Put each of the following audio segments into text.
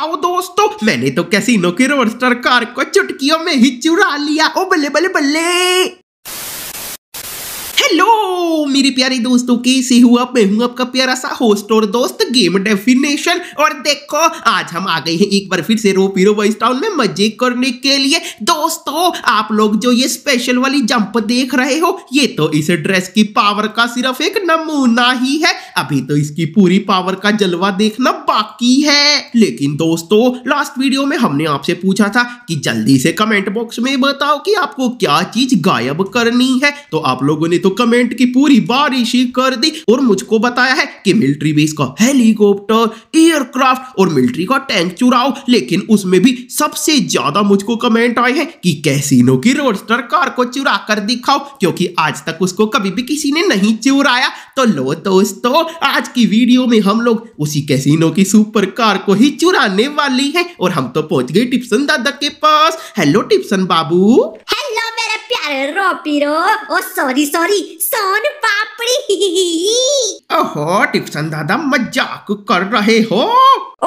आओ दोस्तों मैंने तो कैसीनो की रोस्टर कार को चुटकियों में ही चुरा लिया ओ बल्ले बल्ले बल्ले हेलो मेरे प्यारे दोस्तों कैसे हो आप मैं हूं आपका प्यारा सा होस्ट और दोस्त गेम डेफिनेशन और देखो आज हम आ गए हैं एक बार फिर से रोपी रो वॉइस टाउन में मजे करने के लिए दोस्तों आप लोग जो ये स्पेशल वाली जंप देख रहे हो ये तो इस ड्रेस की पावर का सिर्फ एक नमूना ही है अभी तो इसकी पूरी पावर का जलवा देखना बाकी है लेकिन दोस्तों लास्ट वीडियो में हमने आपसे पूछा था कि जल्दी से कमेंट बॉक्स में बताओ कि आपको क्या चीज गायब करनी है तो आप लोगों ने तो कमेंट की पूरी पूरी बारिश ही कर दी और मुझको बताया है कि मिलिट्री बेस का हेलीकॉप्टर एयरक्राफ्ट और मिलिट्री का टैंक चुराओ लेकिन उसमें भी सबसे ज्यादा मुझको कमेंट आए हैं कि कैसीनो की रोडस्टर कार को चुरा कर दिखाओ क्योंकि आज तक उसको कभी भी किसी ने नहीं चुराया तो लो दोस्तों आज की वीडियो में हम लोग उसी कैसीनो की सुपर कार को ही चुराने वाली है और हम तो पहुंच गए टिप्सन दादा के पास हेलो टिप्सन बाबू हेलो मेरे प्यारे रोपीरो ओ सॉरी सॉरी सोन ओहो टिप्सन दादा मजाक कर रहे हो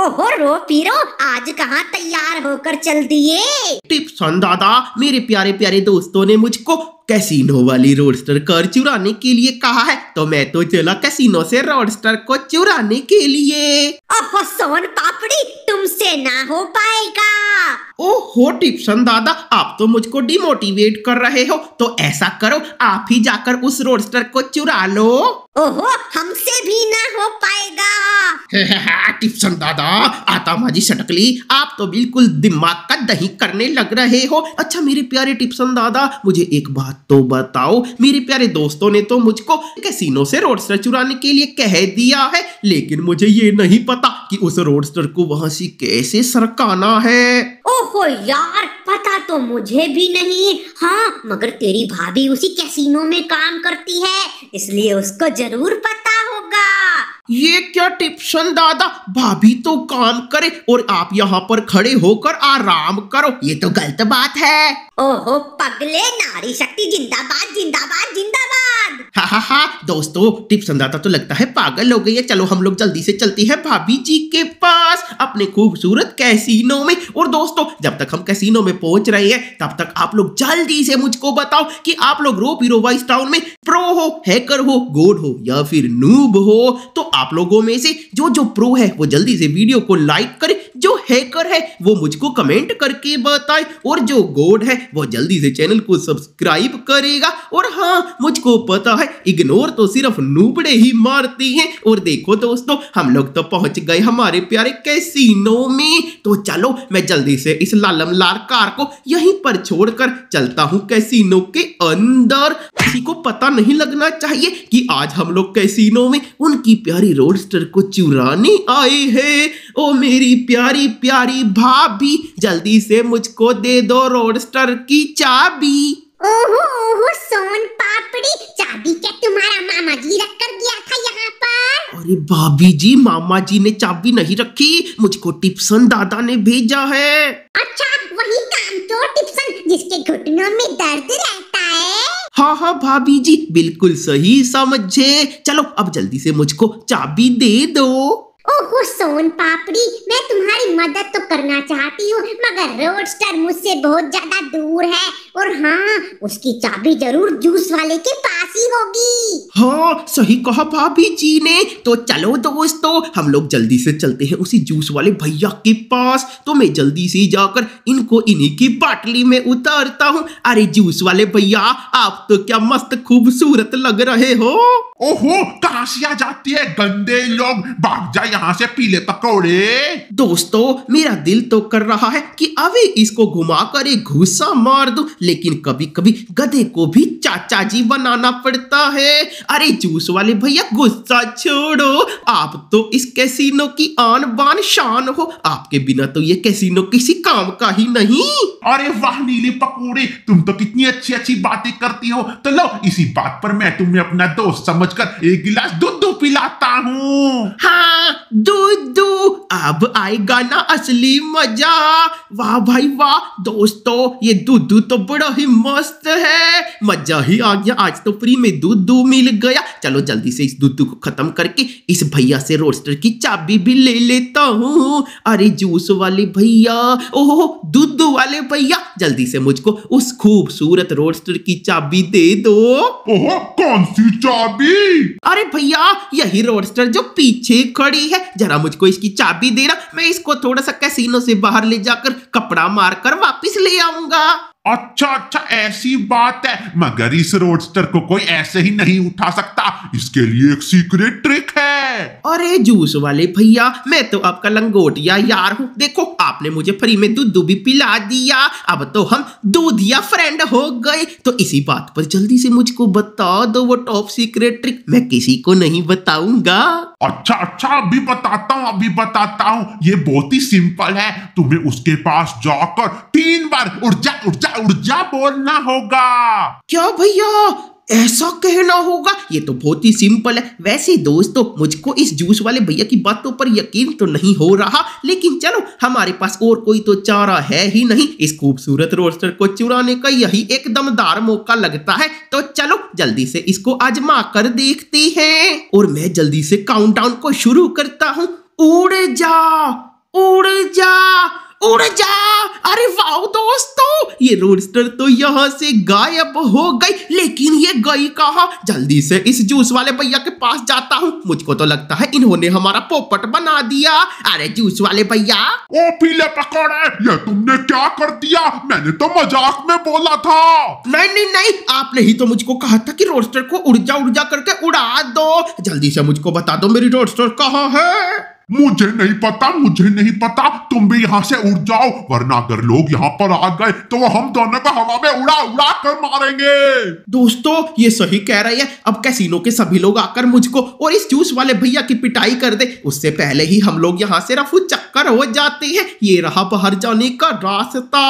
ओहो रो पीरो आज कहाँ तैयार होकर चल दिए टिप्स दादा मेरे प्यारे प्यारे दोस्तों ने मुझको कैसीनो वाली रोडस्टर कर चुराने के लिए कहा है तो मैं तो चला कैसीनो से रोडस्टर को चुराने के लिए ओहो सोन पापड़ी तुमसे ना हो पाएगा ओहो टिप्सन दादा आप तो मुझको डिमोटिवेट कर रहे हो तो ऐसा करो आप ही जाकर उस रोडस्टर को चुरा लो ओहो हमसे भी ना हो पाए हाँ, टिप्सन दादा आताबाजी सटकली आप तो बिल्कुल दिमाग का दही करने लग रहे हो अच्छा मेरे प्यारे टिप्सन दादा मुझे एक बात तो बताओ मेरे प्यारे दोस्तों ने तो मुझको कैसीनो से रोडस्टर चुराने के लिए कह दिया है लेकिन मुझे ये नहीं पता कि उस रोडस्टर को वहाँ से कैसे सरकाना है ओहो यार पता तो मुझे भी नहीं हाँ मगर तेरी भाभी उसी कैसीनो में काम करती है इसलिए उसको जरूर पता होगा ये क्या टिप्शन दादा भाभी तो काम करे और आप यहाँ पर खड़े होकर आराम करो ये तो गलत बात है ओहो पगले नारी शक्ति जिंदाबाद जिंदाबाद जिंदाबाद हा हा हा दोस्तों टिप्सन दादा तो लगता है पागल हो गई है चलो हम लोग जल्दी से चलती है भाभी जी के पास अपने खूबसूरत कैसीनो में और दोस्तों जब तक हम कैसीनो में पहुंच रहे हैं तब तक आप लोग जल्दी से मुझको बताओ कि आप लोग रो पीरो वाइस टाउन में प्रो हो हैकर हो गोड हो या फिर नूब हो तो आप लोगों में से जो जो प्रो है वो जल्दी से वीडियो को लाइक करे जो हैकर है वो मुझको कमेंट करके बताए और जो गोड है वो जल्दी से चैनल को सब्सक्राइब करेगा और हाँ मुझको पता है इग्नोर तो सिर्फ नूबड़े ही मारते हैं और देखो दोस्तों हम लोग तो पहुंच गए हमारे प्यारे कैसीनो में तो चलो मैं जल्दी से इस लालम लार कार को यहीं पर छोड़कर चलता हूँ कैसीनो के अंदर किसी को पता नहीं लगना चाहिए कि आज हम लोग कैसीनो में उनकी प्यारी रोडस्टर को चुराने आए हैं ओ मेरी प्यारी प्यारी भाभी जल्दी से मुझको दे दो रोडस्टर की चाबी ओहो ओहो सोन पापड़ी चाबी क्या तुम्हारा मामा जी रख कर गया था यहाँ पर अरे भाभी जी मामा जी ने चाबी नहीं रखी मुझको टिप्सन दादा ने भेजा है अच्छा वही काम तो टिप्सन जिसके घुटनों में दर्द रहता है हाँ हाँ भाभी जी बिल्कुल सही समझे चलो अब जल्दी से मुझको चाबी दे दो ओहो सोन पापड़ी मैं तुम्हारी मदद तो करना चाहती हूँ मगर रोडस्टर मुझसे बहुत ज्यादा दूर है और हाँ उसकी चाबी जरूर जूस वाले के पास ही होगी हाँ सही कहा भाभी जी ने तो चलो दोस्तों हम लोग जल्दी से चलते हैं उसी जूस वाले भैया के पास तो मैं जल्दी से जाकर इनको इन्हीं की बाटली में उतारता हूँ अरे जूस वाले भैया आप तो क्या मस्त खूबसूरत लग रहे हो ओहो काशिया जाती है गंदे लोग भाग जा यहाँ यहाँ से पीले पकौड़े दोस्तों मेरा दिल तो कर रहा है कि अभी इसको कर एक घुसा मार दो लेकिन कभी कभी गधे को भी चाचा जी बनाना पड़ता है अरे जूस वाले भैया गुस्सा छोड़ो आप तो इस कैसीनो की आन बान शान हो आपके बिना तो ये कैसीनो किसी काम का ही नहीं अरे वाह नीले पकौड़े तुम तो कितनी अच्छी अच्छी बातें करती हो तो लो इसी बात पर मैं तुम्हें अपना दोस्त समझकर एक गिलास दूध पिलाता हूँ हाँ दूध दूधू अब आएगा ना असली मजा वाह भाई वाह दोस्तों ये दूध दूधू तो बड़ा ही मस्त है मजा ही आ गया आज तो फ्री में दूध दूधू मिल गया चलो जल्दी से इस दूधू को खत्म करके इस भैया से रोस्टर की चाबी भी ले लेता हूँ अरे जूस वाले भैया ओहो दूध वाले भैया जल्दी से मुझको उस खूबसूरत रोस्टर की चाबी दे दो ओहो कौन सी चाबी अरे भैया यही रोडस्टर जो पीछे खड़ी है जरा मुझको इसकी चाबी देना मैं इसको थोड़ा सा कैसीनो से बाहर ले जाकर कपड़ा मारकर वापिस ले आऊंगा अच्छा अच्छा ऐसी बात है मगर इस रोडस्टर को कोई ऐसे ही नहीं उठा सकता इसके लिए एक सीक्रेट ट्रिक अरे जूस वाले भैया मैं तो आपका लंगोटिया यार हूँ देखो आपने मुझे फ्री में दूध भी पिला दिया अब तो हम दूधिया फ्रेंड हो गए तो इसी बात पर जल्दी से मुझको बता दो वो टॉप सीक्रेट ट्रिक मैं किसी को नहीं बताऊंगा अच्छा अच्छा अभी बताता हूँ अभी बताता हूँ ये बहुत ही सिंपल है तुम्हें उसके पास जाकर तीन बार उर्जा उर्जा उर्जा बोलना होगा क्या भैया ऐसा कहना होगा ये तो बहुत ही सिंपल है वैसे दोस्तों मुझको इस जूस वाले भैया की बातों पर यकीन तो नहीं हो रहा लेकिन चलो हमारे पास और कोई तो चारा है ही नहीं इस खूबसूरत रोस्टर को चुराने का यही एक दमदार मौका लगता है तो चलो जल्दी से इसको आजमा कर देखते हैं और मैं जल्दी से काउंटडाउन को शुरू करता हूँ उड़ जा उड़ जा उड़ जा अरे वाओ दोस्तों ये रोस्टर तो यहाँ से गायब हो गई लेकिन ये गई कहा जल्दी से इस जूस वाले भैया के पास जाता हूँ मुझको तो लगता है इन्होंने हमारा पोपट बना दिया अरे जूस वाले भैया ओ पीले पकौड़े ये तुमने क्या कर दिया मैंने तो मजाक में बोला था मैंने नहीं आपने ही तो मुझको कहा था की रोस्टर को उड़जा उर्जा करके उड़ा दो जल्दी से मुझको बता दो मेरी रोस्टर कहाँ है मुझे नहीं पता मुझे नहीं पता तुम भी यहां से उड़ जाओ वरना अगर लोग यहाँ पर आ गए तो वो हम दोनों को हवा में उड़ा उड़ा कर मारेंगे दोस्तों ये सही कह रही है अब कैसीनो के सभी लोग आकर मुझको और इस जूस वाले भैया की पिटाई कर दे उससे पहले ही हम लोग यहाँ से रफू चक्कर हो जाते हैं ये रहा बाहर जाने का रास्ता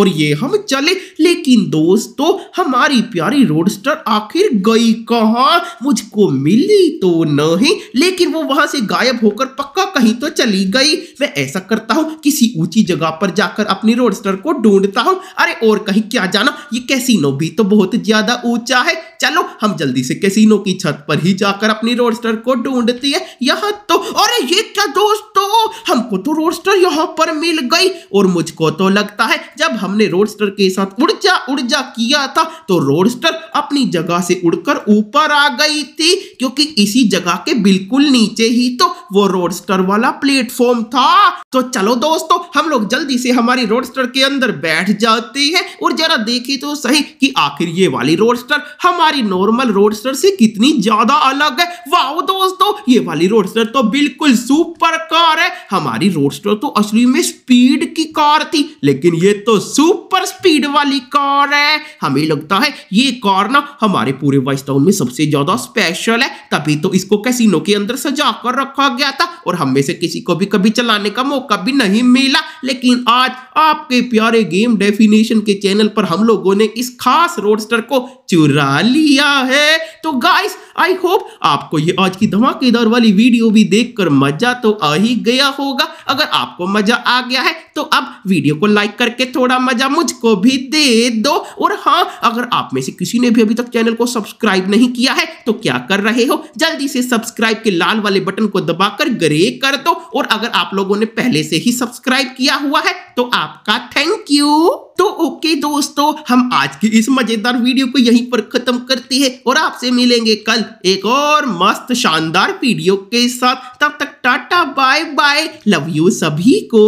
और ये हम चले लेकिन दोस्तों हमारी प्यारी रोडस्टर आखिर गई कहा मुझको मिली तो नहीं लेकिन वो वहां से गायब होकर पक्का वह कहीं तो चली गई मैं ऐसा करता हूँ किसी ऊंची जगह पर जाकर अपनी रोडस्टर को ढूंढता हूँ अरे और कहीं क्या जाना ये कैसीनो भी तो बहुत ज्यादा ऊंचा है चलो हम जल्दी से कैसीनो की छत पर ही जाकर अपनी रोडस्टर को ढूंढती है यहाँ तो अरे ये क्या दोस्तों हमको तो रोडस्टर यहाँ पर मिल गई और मुझको तो लगता है जब हमने रोडस्टर के साथ उड़जा उड़जा किया था तो रोडस्टर अपनी जगह से उड़कर ऊपर आ गई थी क्योंकि इसी जगह के बिल्कुल नीचे ही तो वो रोडस्टर वाला प्लेटफॉर्म था तो चलो दोस्तों हम लोग जल्दी से हमारी रोडस्टर के अंदर बैठ जाते हैं और जरा देखिए तो सही कि आखिर ये वाली रोडस्टर हमारे हमारी नॉर्मल रोडस्टर से कितनी ज्यादा अलग है वाह दोस्तों ये वाली रोडस्टर तो बिल्कुल सुपर कार है हमारी रोडस्टर तो असली में स्पीड की कार थी लेकिन ये तो सुपर स्पीड वाली कार है हमें लगता है ये कार ना हमारे पूरे वाइस टाउन में सबसे ज्यादा स्पेशल है तभी तो इसको कैसीनो के अंदर सजा कर रखा गया था और हम में से किसी को भी कभी चलाने का मौका भी नहीं मिला लेकिन आज आपके प्यारे गेम डेफिनेशन के चैनल पर हम लोगों ने इस खास रोडस्टर को चुरा लिया है तो गाइस आई होप आपको ये आज की धमाकेदार वाली वीडियो भी देखकर मजा तो आ ही गया होगा अगर आपको मजा आ गया है तो अब वीडियो को लाइक करके थोड़ा मजा मुझको भी दे दो और हाँ अगर आप में से किसी ने भी अभी तक चैनल को सब्सक्राइब नहीं किया है तो क्या कर रहे हो जल्दी से सब्सक्राइब के लाल वाले बटन को दबाकर ग्रे कर दो और अगर आप लोगों ने पहले से ही सब्सक्राइब किया हुआ है तो आपका थैंक यू तो ओके दोस्तों हम आज की इस मजेदार वीडियो को यहीं पर खत्म करते हैं और आपसे मिलेंगे कल एक और मस्त शानदार वीडियो के साथ तब तक tata bye bye love you सभी को